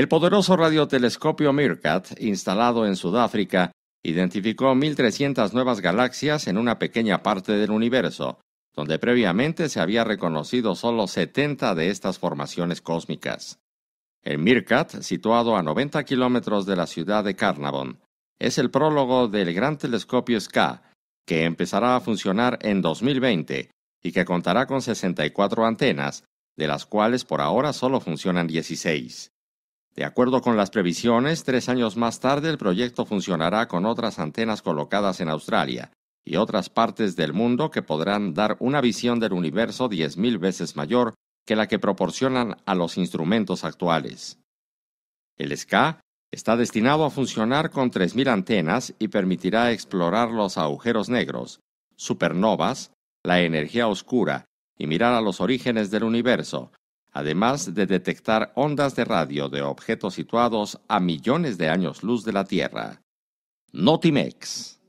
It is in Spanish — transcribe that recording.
El poderoso radiotelescopio Meerkat, instalado en Sudáfrica, identificó 1.300 nuevas galaxias en una pequeña parte del universo, donde previamente se había reconocido solo 70 de estas formaciones cósmicas. El Mirkat, situado a 90 kilómetros de la ciudad de Carnarvon, es el prólogo del gran telescopio SK, que empezará a funcionar en 2020 y que contará con 64 antenas, de las cuales por ahora solo funcionan 16. De acuerdo con las previsiones, tres años más tarde el proyecto funcionará con otras antenas colocadas en Australia y otras partes del mundo que podrán dar una visión del universo 10.000 veces mayor que la que proporcionan a los instrumentos actuales. El SCA está destinado a funcionar con 3.000 antenas y permitirá explorar los agujeros negros, supernovas, la energía oscura y mirar a los orígenes del universo, además de detectar ondas de radio de objetos situados a millones de años luz de la Tierra. Notimex